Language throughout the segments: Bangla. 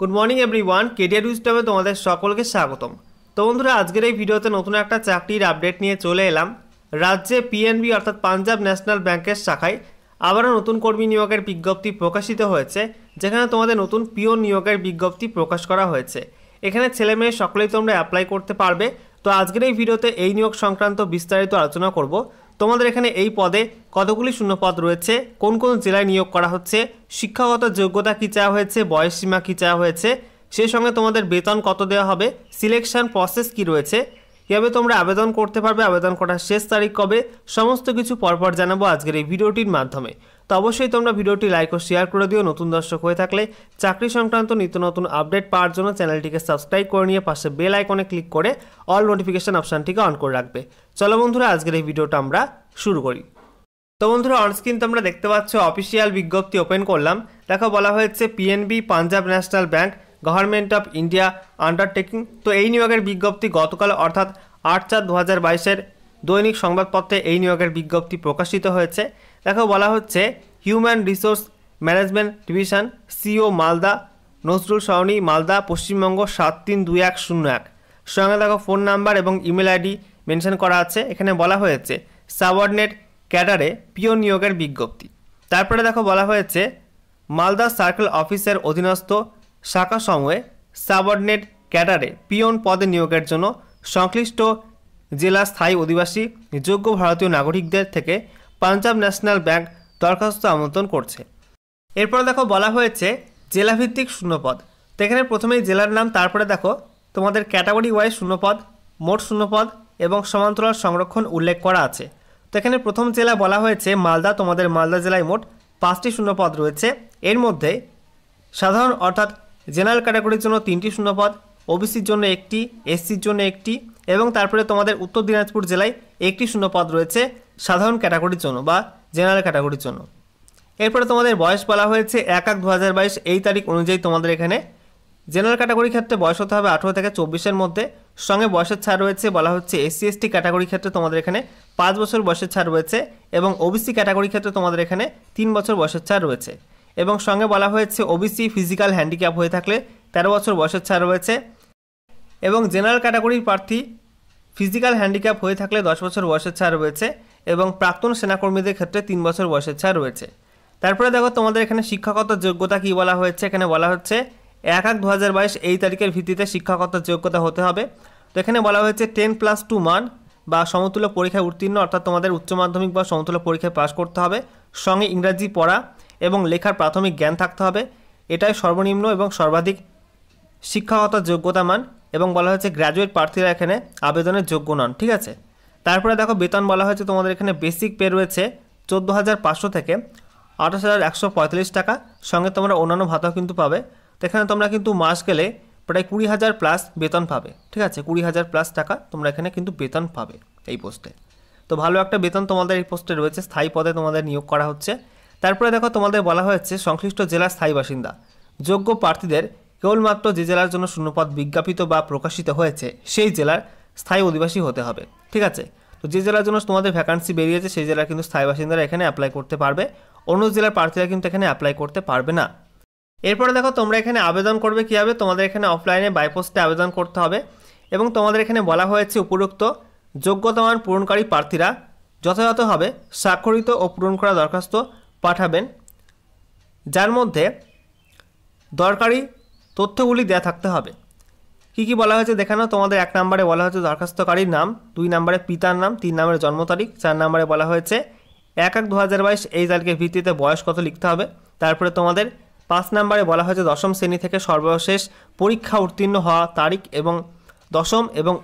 গুড মর্নিং ওয়ান কেডিয়ার উইস্টমে তোমাদের সকলকে স্বাগতম তো বন্ধুরা আজকের এই ভিডিওতে নতুন একটা চাকরির আপডেট নিয়ে চলে এলাম রাজ্যে পিএনবি অর্থাৎ পাঞ্জাব ন্যাশনাল ব্যাংকের শাখায় আবারও নতুন কর্মী নিয়োগের বিজ্ঞপ্তি প্রকাশিত হয়েছে যেখানে তোমাদের নতুন পিও নিয়োগের বিজ্ঞপ্তি প্রকাশ করা হয়েছে এখানে ছেলে মেয়ে সকলেই তোমরা অ্যাপ্লাই করতে পারবে তো আজকের এই ভিডিওতে এই নিয়োগ সংক্রান্ত বিস্তারিত আলোচনা করব তোমাদের এখানে এই পদে কতগুলি শূন্যপদ রয়েছে কোন কোন জেলায় নিয়োগ করা হচ্ছে শিক্ষাগত যোগ্যতা কী চাওয়া হয়েছে বয়সসীমা কী চাওয়া হয়েছে সেই সঙ্গে তোমাদের বেতন কত দেওয়া হবে সিলেকশন প্রসেস কি রয়েছে কীভাবে তোমরা আবেদন করতে পারবে আবেদন করার শেষ তারিখ কবে সমস্ত কিছু পরপর জানাবো আজকের এই ভিডিওটির মাধ্যমে তো অবশ্যই তোমরা ভিডিওটি লাইক ও শেয়ার করে দিও নতুন দর্শক হয়ে থাকলে চাকরি সংক্রান্ত নিত্য নতুন আপডেট পাওয়ার জন্য চ্যানেলটিকে সাবস্ক্রাইব করে নিয়ে পাশে বেল আইকনে ক্লিক করে অল নোটিফিকেশান অপশানটিকে অন করে রাখবে চলো বন্ধুরা আজকের এই ভিডিওটা আমরা শুরু করি তো বন্ধুরা অনস্ক্রিন তোমরা দেখতে পাচ্ছ অফিসিয়াল বিজ্ঞপ্তি ওপেন করলাম দেখো বলা হয়েছে PNB Punjab national bank government of India undertaking তো এই নিয়োগের বিজ্ঞপ্তি গতকাল অর্থাৎ আট চার দু হাজার বাইশের দৈনিক সংবাদপত্রে এই নিয়োগের বিজ্ঞপ্তি প্রকাশিত হয়েছে দেখো বলা হচ্ছে human resource management division CO Malda Nazrul সাউনি মালদা পশ্চিমবঙ্গ সাত তিন দুই এক শূন্য এক সঙ্গে দেখো ফোন নাম্বার এবং ইমেল আইডি মেনশন করা আছে এখানে বলা হয়েছে সাবঅর্ডিনেট ক্যাডারে পিও নিয়োগের বিজ্ঞপ্তি তারপরে দেখো বলা হয়েছে মালদা সার্কেল অফিসের অধীনস্থ শাখা সমূহে সাবর্ডনেট ক্যাডারে পিয়ন পদে নিয়োগের জন্য সংশ্লিষ্ট জেলা স্থায়ী অধিবাসী যোগ্য ভারতীয় নাগরিকদের থেকে পাঞ্জাব ন্যাশনাল ব্যাংক দরখাস্ত আমন্ত্রণ করছে এরপর দেখো বলা হয়েছে জেলাভিত্তিক শূন্যপদ তো এখানে প্রথমেই জেলার নাম তারপরে দেখো তোমাদের ক্যাটাগরি ওয়াইজ শূন্যপদ মোট শূন্যপদ এবং সমান্তরাল সংরক্ষণ উল্লেখ করা আছে তো এখানে প্রথম জেলা বলা হয়েছে মালদা তোমাদের মালদা জেলায় মোট পাঁচটি শূন্যপদ রয়েছে এর মধ্যে সাধারণ অর্থাৎ জেনারেল ক্যাটাগরির জন্য তিনটি শূন্যপদ ওবিসির জন্য একটি এসসির জন্য একটি এবং তারপরে তোমাদের উত্তর দিনাজপুর জেলায় একটি শূন্যপদ রয়েছে সাধারণ ক্যাটাগরির জন্য বা জেনারেল ক্যাটাগরির জন্য এরপরে তোমাদের বয়স বলা হয়েছে এক এক দু এই তারিখ অনুযায়ী তোমাদের এখানে জেনারেল ক্যাটাগরির ক্ষেত্রে বয়স হতে হবে আঠেরো থেকে চব্বিশের মধ্যে সঙ্গে বয়সের ছাড় রয়েছে বলা হচ্ছে এসসি এসটি ক্যাটাগরির ক্ষেত্রে তোমাদের এখানে পাঁচ বছর বয়সের ছাড় রয়েছে এবং ওবিসি ক্যাটাগরির ক্ষেত্রে তোমাদের এখানে তিন বছর বয়সের ছাড় রয়েছে এবং সঙ্গে বলা হয়েছে ওবিসি ফিজিক্যাল হ্যান্ডিক্যাপ হয়ে থাকলে তেরো বছর বয়সের ছাড় রয়েছে এবং জেনারেল ক্যাটাগরির প্রার্থী ফিজিক্যাল হ্যান্ডিক্যাপ হয়ে থাকলে দশ বছর বয়সের ছাড় রয়েছে এবং প্রাক্তন সেনাকর্মীদের ক্ষেত্রে তিন বছর বয়সের ছাড় রয়েছে তারপরে দেখো তোমাদের এখানে শিক্ষাগত যোগ্যতা কি বলা হয়েছে এখানে বলা হচ্ছে এক এক দু এই তারিখের ভিত্তিতে শিক্ষাগত যোগ্যতা হতে হবে তো এখানে বলা হয়েছে টেন প্লাস টু মান বা সমতুল্য পরীক্ষায় উত্তীর্ণ অর্থাৎ তোমাদের উচ্চ মাধ্যমিক বা সমতুল্য পরীক্ষায় পাশ করতে হবে সঙ্গে ইংরাজি পড়া এবং লেখার প্রাথমিক জ্ঞান থাকতে হবে এটাই সর্বনিম্ন এবং সর্বাধিক শিক্ষাগত যোগ্যতা মান এবং বলা হয়েছে গ্র্যাজুয়েট প্রার্থীরা এখানে আবেদনের যোগ্য নন ঠিক আছে তারপরে দেখো বেতন বলা হয়েছে তোমাদের এখানে বেসিক পে রয়েছে চোদ্দো হাজার পাঁচশো থেকে আঠাশ হাজার একশো পঁয়তাল্লিশ টাকা সঙ্গে তোমরা অন্যান্য ভাতাও কিন্তু পাবে তো এখানে তোমরা কিন্তু মাস গেলে প্রায় কুড়ি হাজার প্লাস বেতন পাবে ঠিক আছে কুড়ি হাজার প্লাস টাকা তোমরা এখানে কিন্তু বেতন পাবে এই পোস্টে তো ভালো একটা বেতন তোমাদের এই পোস্টে রয়েছে স্থায়ী পদে তোমাদের নিয়োগ করা হচ্ছে তারপরে দেখো তোমাদের বলা হয়েছে সংশ্লিষ্ট জেলার স্থায়ী বাসিন্দা যোগ্য প্রার্থীদের কেবলমাত্র যে জেলার জন্য শূন্যপদ বিজ্ঞাপিত বা প্রকাশিত হয়েছে সেই জেলার স্থায়ী অধিবাসী হতে হবে ঠিক আছে তো যে জেলার জন্য তোমাদের ভ্যাকান্সি বেরিয়েছে সেই জেলার কিন্তু স্থায়ী বাসিন্দারা এখানে অ্যাপ্লাই করতে পারবে অন্য জেলার প্রার্থীরা কিন্তু এখানে অ্যাপ্লাই করতে পারবে না এরপরে দেখো তোমরা এখানে আবেদন করবে কীভাবে তোমাদের এখানে অফলাইনে বাইপোস্টে আবেদন করতে হবে এবং তোমাদের এখানে বলা হয়েছে উপরোক্ত যোগ্যতামান পূরণকারী প্রার্থীরা যথাযথভাবে স্বাক্ষরিত ও পূরণ করা দরখাস্ত পাঠাবেন যার মধ্যে দরকারি তথ্যগুলি দেওয়া থাকতে হবে কি কি বলা হয়েছে দেখানো তোমাদের এক নম্বরে বলা হয়েছে দরখাস্তকারীর নাম দুই নম্বরে পিতার নাম তিন নম্বরে জন্ম তারিখ চার নম্বরে বলা হয়েছে এক এক দু এই তারিখের ভিত্তিতে বয়স কত লিখতে হবে তারপরে তোমাদের পাঁচ নম্বরে বলা হয়েছে দশম শ্রেণী থেকে সর্বশেষ পরীক্ষা উত্তীর্ণ হওয়া তারিখ এবং দশম এবং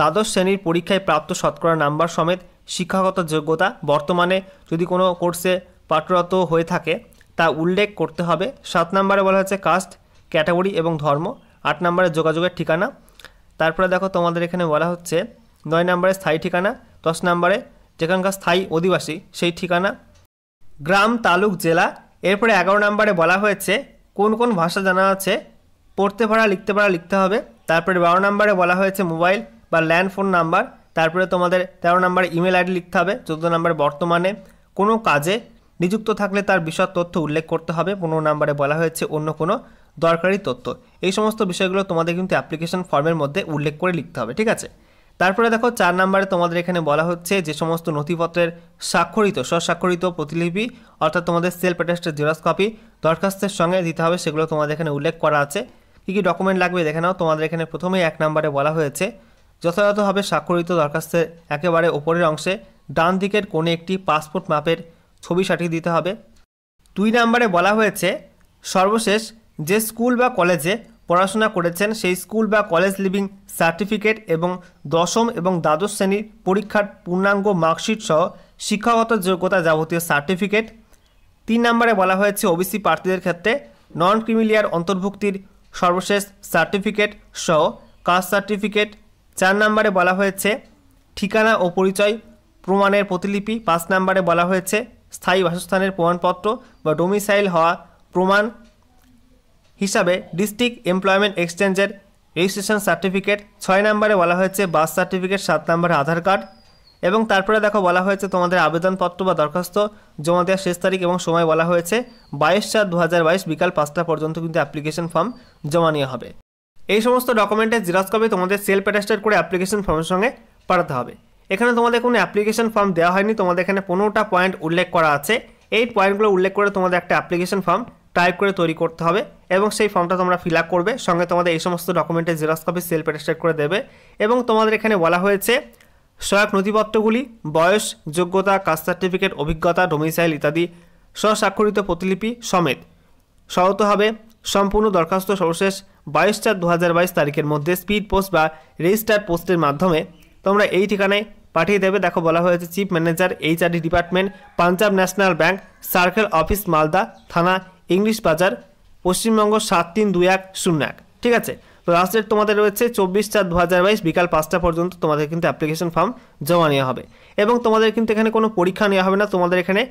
দ্বাদশ শ্রেণীর পরীক্ষায় প্রাপ্ত শতকরা নাম্বার সমেত শিক্ষাগত যোগ্যতা বর্তমানে যদি কোনো কোর্সে পাঠরত হয়ে থাকে তা উল্লেখ করতে হবে সাত নম্বরে বলা হয়েছে কাস্ট ক্যাটাগরি এবং ধর্ম আট নম্বরে যোগাযোগের ঠিকানা তারপরে দেখো তোমাদের এখানে বলা হচ্ছে নয় নম্বরে স্থায়ী ঠিকানা দশ নম্বরে যেখানকার স্থায়ী অধিবাসী সেই ঠিকানা গ্রাম তালুক জেলা এরপরে এগারো নম্বরে বলা হয়েছে কোন কোন ভাষা জানা আছে পড়তে পারা লিখতে পারা লিখতে হবে তারপরে বারো নম্বরে বলা হয়েছে মোবাইল বা ল্যান্ড ফোন নাম্বার তারপরে তোমাদের তেরো নম্বর ইমেল আইডি লিখতে হবে চোদ্দো নম্বরে বর্তমানে কোনো কাজে নিযুক্ত থাকলে তার বিশদ তথ্য উল্লেখ করতে হবে পনেরো নম্বরে বলা হয়েছে অন্য কোনো দরকারি তথ্য এই সমস্ত বিষয়গুলো তোমাদের কিন্তু অ্যাপ্লিকেশন ফর্মের মধ্যে উল্লেখ করে লিখতে হবে ঠিক আছে তারপরে দেখো চার নম্বরে তোমাদের এখানে বলা হচ্ছে যে সমস্ত নথিপত্রের স্বাক্ষরিত স্বস্বাক্ষরিত প্রতিলিপি অর্থাৎ তোমাদের সেলফ অ্যাটাস্টের জেরক্স কপি দরখাস্তের সঙ্গে দিতে হবে সেগুলো তোমাদের এখানে উল্লেখ করা আছে কী কী ডকুমেন্ট লাগবে দেখে নাও তোমাদের এখানে প্রথমেই এক নম্বরে বলা হয়েছে যথাযথভাবে স্বাক্ষরিত দরখাস্তের একেবারে ওপরের অংশে ডান দিকের কোণে একটি পাসপোর্ট মাপের ছবি সাটিয়ে দিতে হবে দুই নাম্বারে বলা হয়েছে সর্বশেষ যে স্কুল বা কলেজে পড়াশোনা করেছেন সেই স্কুল বা কলেজ লিভিং সার্টিফিকেট এবং দশম এবং দ্বাদশ শ্রেণীর পরীক্ষার পূর্ণাঙ্গ মার্কশিট সহ শিক্ষাগত যোগ্যতা যাবতীয় সার্টিফিকেট তিন নম্বরে বলা হয়েছে ওবিসি প্রার্থীদের ক্ষেত্রে নন ক্রিমিলিয়ার অন্তর্ভুক্তির সর্বশেষ সার্টিফিকেট সহ কাস্ট সার্টিফিকেট চার নম্বরে বলা হয়েছে ঠিকানা ও পরিচয় প্রমাণের প্রতিলিপি পাঁচ নম্বরে বলা হয়েছে স্থায়ী বাসস্থানের প্রমাণপত্র বা ডোমিসাইল হওয়া প্রমাণ হিসাবে ডিস্ট্রিক্ট এমপ্লয়মেন্ট এক্সচেঞ্জের রেজিস্ট্রেশন সার্টিফিকেট ছয় নম্বরে বলা হয়েছে বার্থ সার্টিফিকেট সাত নম্বরে আধার কার্ড এবং তারপরে দেখো বলা হয়েছে তোমাদের আবেদনপত্র বা দরখাস্ত জমা দেওয়ার শেষ তারিখ এবং সময় বলা হয়েছে বাইশ চার দু বিকাল পাঁচটা পর্যন্ত কিন্তু অ্যাপ্লিকেশন ফর্ম জমা নেওয়া হবে এই সমস্ত ডকুমেন্টের জেরক্স কপি তোমাদের সেলফ অ্যাটাস্টেড করে অ্যাপ্লিকেশন ফর্মের সঙ্গে পাঠাতে হবে এখানে তোমাদের কোনো অ্যাপ্লিকেশন ফর্ম দেওয়া হয়নি তোমাদের এখানে পনেরোটা পয়েন্ট উল্লেখ করা আছে এই পয়েন্টগুলো উল্লেখ করে তোমাদের একটা অ্যাপ্লিকেশন ফর্ম টাইপ করে তৈরি করতে হবে এবং সেই ফর্মটা তোমরা ফিল করবে সঙ্গে তোমাদের এই সমস্ত ডকুমেন্টের জেরক্স কপি সেলফ অ্যাটাস্টেড করে দেবে এবং তোমাদের এখানে বলা হয়েছে সহায়ক নথিপত্রগুলি বয়স যোগ্যতা কাস্ট সার্টিফিকেট অভিজ্ঞতা ডোমিসাইল ইত্যাদি স্বস্বাক্ষরিত প্রতিলিপি সমেত সরত হবে সম্পূর্ণ দরখাস্ত সর্বশেষ বাইশ চার দু তারিখের মধ্যে স্পিড পোস্ট বা রেজিস্টার পোস্টের মাধ্যমে তোমরা এই ঠিকানায় পাঠিয়ে দেবে দেখো বলা হয়েছে chief manager HRD department Punjab national bank circle office Malda থানা ইংলিশ বাজার পশ্চিমবঙ্গ সাত তিন দুই এক শূন্য এক ঠিক আছে তো লাস্ট ডেট তোমাদের রয়েছে চব্বিশ চার দু বিকাল পাঁচটা পর্যন্ত তোমাদের কিন্তু অ্যাপ্লিকেশন ফর্ম জমা নেওয়া হবে এবং তোমাদের কিন্তু এখানে কোনো পরীক্ষা নেওয়া হবে না তোমাদের এখানে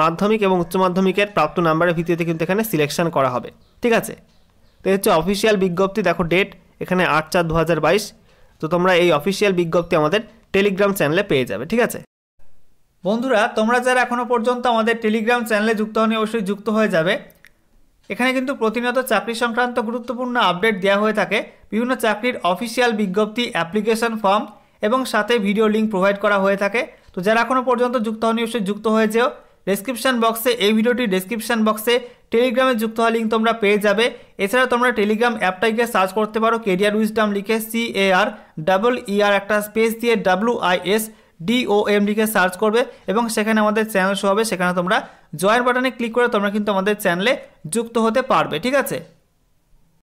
মাধ্যমিক এবং উচ্চ মাধ্যমিকের প্রাপ্ত নাম্বারের ভিত্তিতে কিন্তু এখানে সিলেকশন করা হবে ঠিক আছে তো হচ্ছে অফিসিয়াল বিজ্ঞপ্তি দেখো ডেট এখানে আট চার দু তো তোমরা এই অফিসিয়াল বিজ্ঞপ্তি আমাদের টেলিগ্রাম চ্যানেলে পেয়ে যাবে ঠিক আছে বন্ধুরা তোমরা যারা এখনও পর্যন্ত আমাদের টেলিগ্রাম চ্যানেলে যুক্ত হন অবশ্যই যুক্ত হয়ে যাবে এখানে কিন্তু প্রতিনিয়ত চাকরি সংক্রান্ত গুরুত্বপূর্ণ আপডেট দেওয়া হয়ে থাকে বিভিন্ন চাকরির অফিসিয়াল বিজ্ঞপ্তি অ্যাপ্লিকেশন ফর্ম এবং সাথে ভিডিও লিঙ্ক প্রোভাইড করা হয়ে থাকে তো যারা এখনও পর্যন্ত যুক্ত হওয়া অবশ্যই যুক্ত হয়ে যেও ডেসক্রিপশান বক্সে এই ভিডিওটি ডেসক্রিপশান বক্সে টেলিগ্রামে যুক্ত হওয়ার লিঙ্ক তোমরা পেয়ে যাবে এছাড়া তোমরা টেলিগ্রাম অ্যাপটাই গিয়ে সার্চ করতে পারো কেরিয়ার উইজডাম লিখে C A R double E R একটা স্পেস দিয়ে ডাব্লু আই এস ডিওএম লিখে সার্চ করবে এবং সেখানে আমাদের চ্যানেল শো হবে সেখানে তোমরা জয়েন বাটনে ক্লিক করে তোমরা কিন্তু আমাদের চ্যানেলে যুক্ত হতে পারবে ঠিক আছে